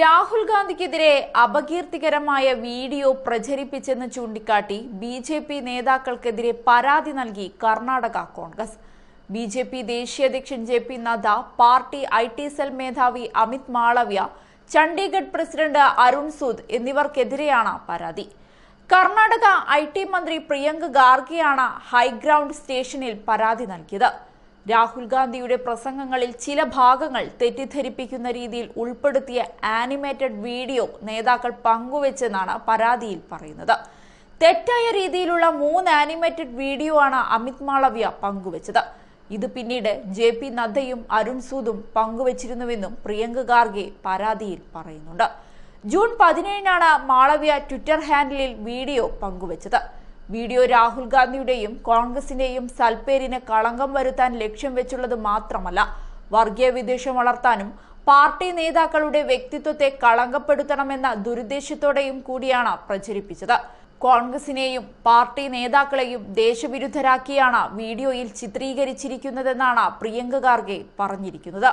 Rahul ഗാന്ധിക്കെതിരെ അപകീർത്തികരമായ video പ്രചരിപ്പിച്ചെന്ന് ചൂണ്ടിക്കാട്ടി B J P നേതാക്കൾക്കെതിരെ പരാതി നൽകി Karnataka Congress B J P ദേശീയ അധ്യക്ഷൻ J P Nadda party I T cell മേധാവി അമിത് മാളവ്യ ചണ്ഡീഗഡ് പ്രസിഡന്റ് അരുൺ സൂദ് എന്നിവർക്കെതിരെയാണ് പരാതി കർണാടക ഐ ടി മന്ത്രി പ്രിയങ്ക് ഗാർഗിയാണ് ഹൈഗ്രൌണ്ട് സ്റ്റേഷനിൽ പരാതി നൽകിയത് രാഹുൽ ഗാന്ധിയുടെ പ്രസംഗങ്ങളിൽ ചില ഭാഗങ്ങൾ തെറ്റിദ്ധരിപ്പിക്കുന്ന രീതിയിൽ ഉൾപ്പെടുത്തിയ ആനിമേറ്റഡ് വീഡിയോ നേതാക്കൾ പങ്കുവെച്ചെന്നാണ് പരാതിയിൽ പറയുന്നത് തെറ്റായ രീതിയിലുള്ള മൂന്ന് ആനിമേറ്റഡ് വീഡിയോ ആണ് അമിത് മാളവ്യ പങ്കുവച്ചത് ഇത് പിന്നീട് ജെ പി നദ്ദയും അരുൺ സൂദും പങ്കുവച്ചിരുന്നുവെന്നും പ്രിയങ്ക ഗാർഗെ പരാതിയിൽ പറയുന്നുണ്ട് ജൂൺ പതിനേഴിനാണ് മാളവ്യ ട്വിറ്റർ ഹാൻഡിലിൽ വീഡിയോ പങ്കുവച്ചത് വീഡിയോ രാഹുൽ ഗാന്ധിയുടെയും കോൺഗ്രസിന്റെയും സൽപ്പേരിന് കളങ്കം വരുത്താൻ ലക്ഷ്യം വെച്ചുള്ളത് മാത്രമല്ല വർഗീയ വിദ്വേഷം വളർത്താനും പാർട്ടി നേതാക്കളുടെ വ്യക്തിത്വത്തെ കളങ്കപ്പെടുത്തണമെന്ന ദുരുദ്ദേശത്തോടെയും കൂടിയാണ് പ്രചരിപ്പിച്ചത് കോൺഗ്രസിനെയും പാർട്ടി നേതാക്കളെയും ദേശവിരുദ്ധരാക്കിയാണ് വീഡിയോയിൽ ചിത്രീകരിച്ചിരിക്കുന്നതെന്നാണ് പ്രിയങ്ക ഖാർഗെ പറഞ്ഞിരിക്കുന്നത്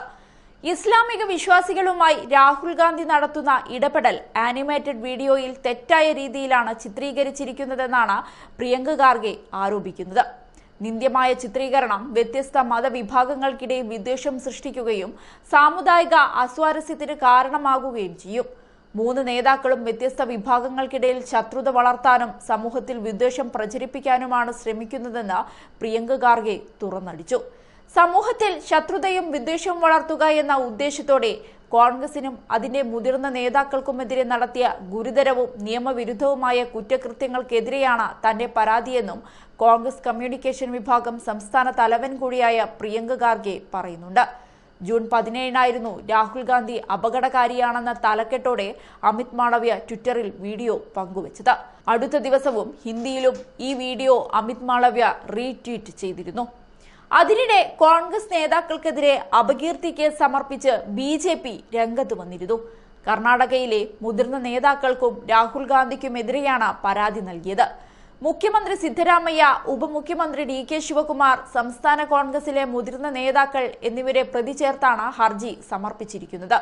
ഇസ്ലാമിക വിശ്വാസികളുമായി രാഹുൽ ഗാന്ധി നടത്തുന്ന ഇടപെടൽ ആനിമേറ്റഡ് വീഡിയോയിൽ തെറ്റായ രീതിയിലാണ് ചിത്രീകരിച്ചിരിക്കുന്നതെന്നാണ് പ്രിയങ്ക ഗാർഗെ ആരോപിക്കുന്നത് നിന്ദ്യമായ ചിത്രീകരണം വ്യത്യസ്ത മതവിഭാഗങ്ങൾക്കിടയിൽ വിദ്വേഷം സൃഷ്ടിക്കുകയും സാമുദായിക അസ്വാരസ്യത്തിന് കാരണമാകുകയും ചെയ്യും മൂന്ന് നേതാക്കളും വ്യത്യസ്ത വിഭാഗങ്ങൾക്കിടയിൽ ശത്രുത വളർത്താനും സമൂഹത്തിൽ വിദ്വേഷം പ്രചരിപ്പിക്കാനുമാണ് ശ്രമിക്കുന്നതെന്ന് പ്രിയങ്ക ഗാർഗെ തുറന്നടിച്ചു സമൂഹത്തിൽ ശത്രുതയും വിദ്വേഷവും വളർത്തുക എന്ന ഉദ്ദേശത്തോടെ കോൺഗ്രസിനും അതിന്റെ മുതിർന്ന നേതാക്കൾക്കുമെതിരെ നടത്തിയ ഗുരുതരവും നിയമവിരുദ്ധവുമായ കുറ്റകൃത്യങ്ങൾക്കെതിരെയാണ് തന്റെ പരാതിയെന്നും കോൺഗ്രസ് കമ്മ്യൂണിക്കേഷൻ വിഭാഗം സംസ്ഥാന തലവൻ കൂടിയായ പ്രിയങ്ക ഖാർഗെ പറയുന്നുണ്ട് ജൂൺ പതിനേഴിനായിരുന്നു രാഹുൽ ഗാന്ധി അപകടകാരിയാണെന്ന തലക്കെട്ടോടെ അമിത് മാളവ്യ ട്വിറ്ററിൽ വീഡിയോ പങ്കുവച്ചത് അടുത്ത ദിവസവും ഹിന്ദിയിലും ഈ വീഡിയോ അമിത് മാളവ്യ റീട്വീറ്റ് ചെയ്തിരുന്നു അതിനിടെ കോൺഗ്രസ് നേതാക്കൾക്കെതിരെ കേസ് സമർപ്പിച്ച് ബി ജെ പി രംഗത്ത് വന്നിരുന്നു കർണാടകയിലെ മുതിർന്ന നേതാക്കൾക്കും രാഹുൽ ഗാന്ധിക്കുമെതിരെയാണ് പരാതി നൽകിയത് മുഖ്യമന്ത്രി സിദ്ധരാമയ്യ ഉപമുഖ്യമന്ത്രി ഡി കെ ശിവകുമാർ സംസ്ഥാന കോൺഗ്രസിലെ മുതിർന്ന നേതാക്കൾ എന്നിവരെ പ്രതി ചേർത്താണ് ഹർജി സമർപ്പിച്ചിരിക്കുന്നത്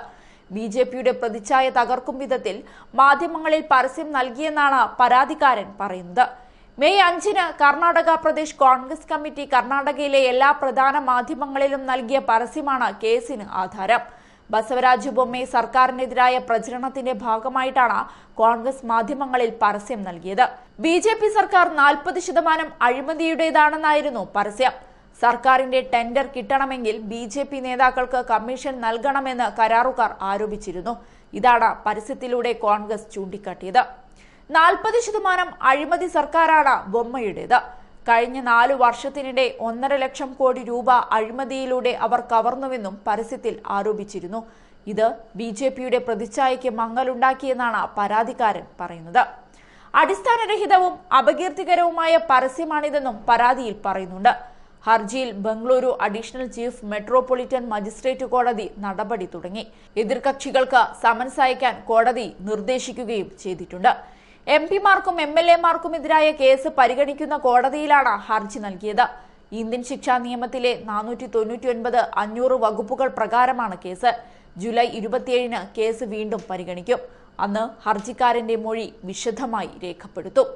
ബി ജെ പിയുടെ പ്രതിച്ഛായ തകർക്കും വിധത്തിൽ മാധ്യമങ്ങളിൽ പരസ്യം നൽകിയെന്നാണ് പരാതിക്കാരൻ പറയുന്നത് മെയ് അഞ്ചിന് കർണാടക പ്രദേശ് കോൺഗ്രസ് കമ്മിറ്റി കർണാടകയിലെ എല്ലാ പ്രധാന മാധ്യമങ്ങളിലും നൽകിയ പരസ്യമാണ് കേസിന് ആധാരം ബസവരാജ് ബൊമ്മെ സർക്കാരിനെതിരായ പ്രചരണത്തിന്റെ ഭാഗമായിട്ടാണ് കോൺഗ്രസ് മാധ്യമങ്ങളിൽ പരസ്യം നൽകിയത് ബി ജെ പി സർക്കാർ നാൽപ്പത് ശതമാനം അഴിമതിയുടേതാണെന്നായിരുന്നു പരസ്യം സർക്കാരിന്റെ ടെൻഡർ കിട്ടണമെങ്കിൽ ബി ജെ പി നേതാക്കൾക്ക് കമ്മീഷൻ നൽകണമെന്ന് കരാറുകാർ ആരോപിച്ചിരുന്നു ഇതാണ് പരസ്യത്തിലൂടെ കോൺഗ്രസ് ചൂണ്ടിക്കാട്ടിയത് നാൽപ്പത് ശതമാനം അഴിമതി സർക്കാരാണ് ബൊമ്മയുടേത് കഴിഞ്ഞ നാലു വർഷത്തിനിടെ ഒന്നര ലക്ഷം കോടി രൂപ അഴിമതിയിലൂടെ അവർ കവർന്നുവെന്നും പരസ്യത്തിൽ ആരോപിച്ചിരുന്നു ഇത് ബി ജെ പിയുടെ പ്രതിച്ഛായയ്ക്ക് മങ്ങലുണ്ടാക്കിയെന്നാണ് പരാതിക്കാരൻ പറയുന്നത് അടിസ്ഥാനരഹിതവും അപകീർത്തികരവുമായ പരസ്യമാണിതെന്നും പരാതിയിൽ പറയുന്നുണ്ട് ഹർജിയിൽ Bengaluru additional chief metropolitan magistrate കോടതി നടപടി തുടങ്ങി എതിർകക്ഷികൾക്ക് സമൻസ് അയക്കാൻ കോടതി നിർദ്ദേശിക്കുകയും ചെയ്തിട്ടുണ്ട് എം പിമാർക്കും എം എൽ എതിരായ കേസ് പരിഗണിക്കുന്ന കോടതിയിലാണ് ഹർജി നൽകിയത് ഇന്ത്യൻ ശിക്ഷാ നിയമത്തിലെ നാനൂറ്റി തൊണ്ണൂറ്റി ഒൻപത് അഞ്ഞൂറ് വകുപ്പുകൾ പ്രകാരമാണ് കേസ് ജൂലൈ ഇരുപത്തിയേഴിന് കേസ് വീണ്ടും പരിഗണിക്കും അന്ന് ഹർജിക്കാരന്റെ മൊഴി വിശദമായി രേഖപ്പെടുത്തും